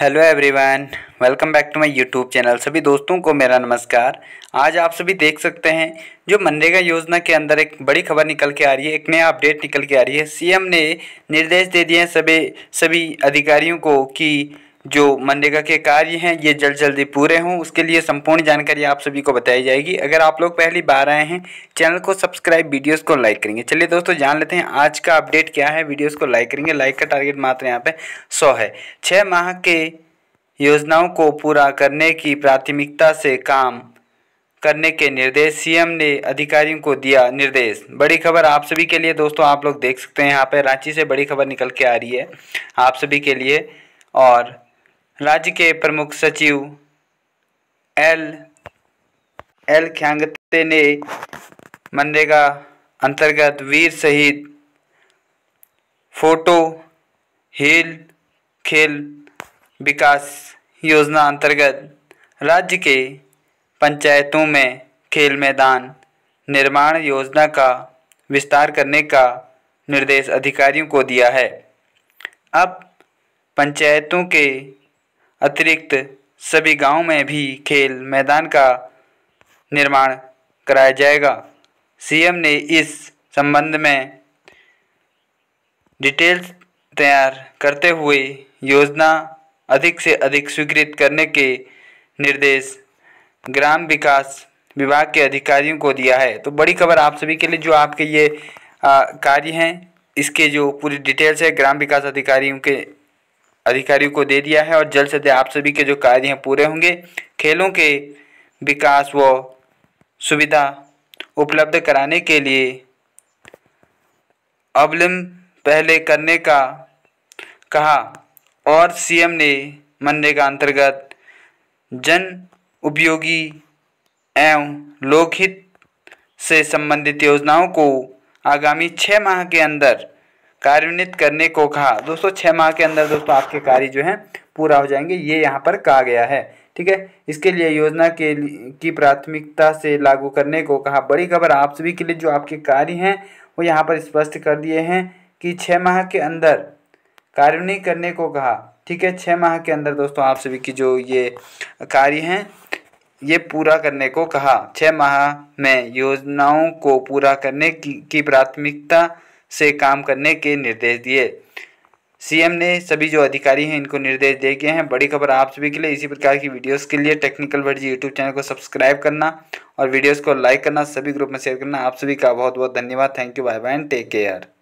hello everyone welcome back to my YouTube channel सभी दोस्तों को मेरा नमस्कार आज आप सभी देख सकते हैं जो मनरेगा योजना के अंदर एक बड़ी खबर निकल के आ रही है एक नया अपडेट निकल के आ रही है सीएम ने निर्देश दे दिए हैं सभी सभी अधिकारियों को कि जो मनरेगा के कार्य हैं ये जल्द जल्दी पूरे हों उसके लिए संपूर्ण जानकारी आप सभी को बताई जाएगी अगर आप लोग पहली बार आए हैं चैनल को सब्सक्राइब वीडियोस को लाइक करेंगे चलिए दोस्तों जान लेते हैं आज का अपडेट क्या है वीडियोस को लाइक करेंगे लाइक का टारगेट मात्र यहाँ पे सौ है छः माह के योजनाओं को पूरा करने की प्राथमिकता से काम करने के निर्देश सीएम ने अधिकारियों को दिया निर्देश बड़ी खबर आप सभी के लिए दोस्तों आप लोग देख सकते हैं यहाँ पे रांची से बड़ी खबर निकल के आ रही है आप सभी के लिए और राज्य के प्रमुख सचिव एल एल ख्यांगते ने मनरेगा अंतर्गत वीर शहीद फोटो हिल खेल विकास योजना अंतर्गत राज्य के पंचायतों में खेल मैदान निर्माण योजना का विस्तार करने का निर्देश अधिकारियों को दिया है अब पंचायतों के अतिरिक्त सभी गांव में भी खेल मैदान का निर्माण कराया जाएगा सीएम ने इस संबंध में डिटेल्स तैयार करते हुए योजना अधिक से अधिक स्वीकृत करने के निर्देश ग्राम विकास विभाग के अधिकारियों को दिया है तो बड़ी खबर आप सभी के लिए जो आपके ये कार्य हैं इसके जो पूरी डिटेल्स है ग्राम विकास अधिकारियों के अधिकारियों को दे दिया है और जल्द से जल्द आप सभी के जो कार्य हैं पूरे होंगे खेलों के विकास व सुविधा उपलब्ध कराने के लिए अवलंब पहले करने का कहा और सीएम ने मनरेगा अंतर्गत जन उपयोगी एवं लोकहित से संबंधित योजनाओं को आगामी छः माह के अंदर कार्यान्वित करने को कहा दोस्तों छः माह के अंदर दोस्तों आपके कार्य जो हैं पूरा हो जाएंगे ये यहाँ पर कहा गया है ठीक है इसके लिए योजना के की प्राथमिकता से लागू करने को कहा बड़ी खबर आप सभी के लिए जो आपके कार्य हैं वो यहाँ पर स्पष्ट कर दिए हैं कि छः माह के अंदर कार्यान्वित करने को कहा ठीक है छः माह के अंदर दोस्तों आप सभी की जो ये कार्य हैं ये पूरा करने को कहा छः माह में योजनाओं को पूरा करने की, की प्राथमिकता से काम करने के निर्देश दिए सीएम ने सभी जो अधिकारी हैं इनको निर्देश दे गए हैं बड़ी खबर आप सभी के लिए इसी प्रकार की वीडियोस के लिए टेक्निकल वर्जी यूट्यूब चैनल को सब्सक्राइब करना और वीडियोस को लाइक करना सभी ग्रुप में शेयर करना आप सभी का बहुत बहुत धन्यवाद thank you bye bye and take care